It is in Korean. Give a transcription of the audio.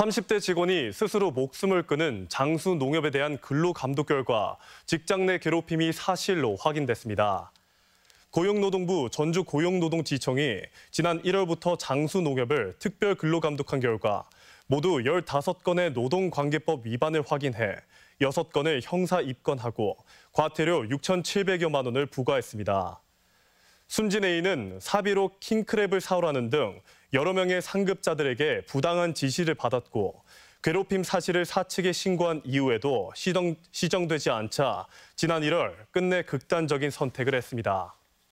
30대 직원이 스스로 목숨을 끊은 장수 농협에 대한 근로 감독 결과 직장 내 괴롭힘이 사실로 확인됐습니다. 고용노동부 전주 고용노동지청이 지난 1월부터 장수 농협을 특별 근로 감독한 결과 모두 15건의 노동관계법 위반을 확인해 6건을 형사 입건하고 과태료 6,700여만 원을 부과했습니다. 순진에이는 사비로 킹크랩을 사오라는 등 여러 명의 상급자들에게 부당한 지시를 받았고 괴롭힘 사실을 사측에 신고한 이후에도 시정, 시정되지 않자 지난 1월 끝내 극단적인 선택을 했습니다.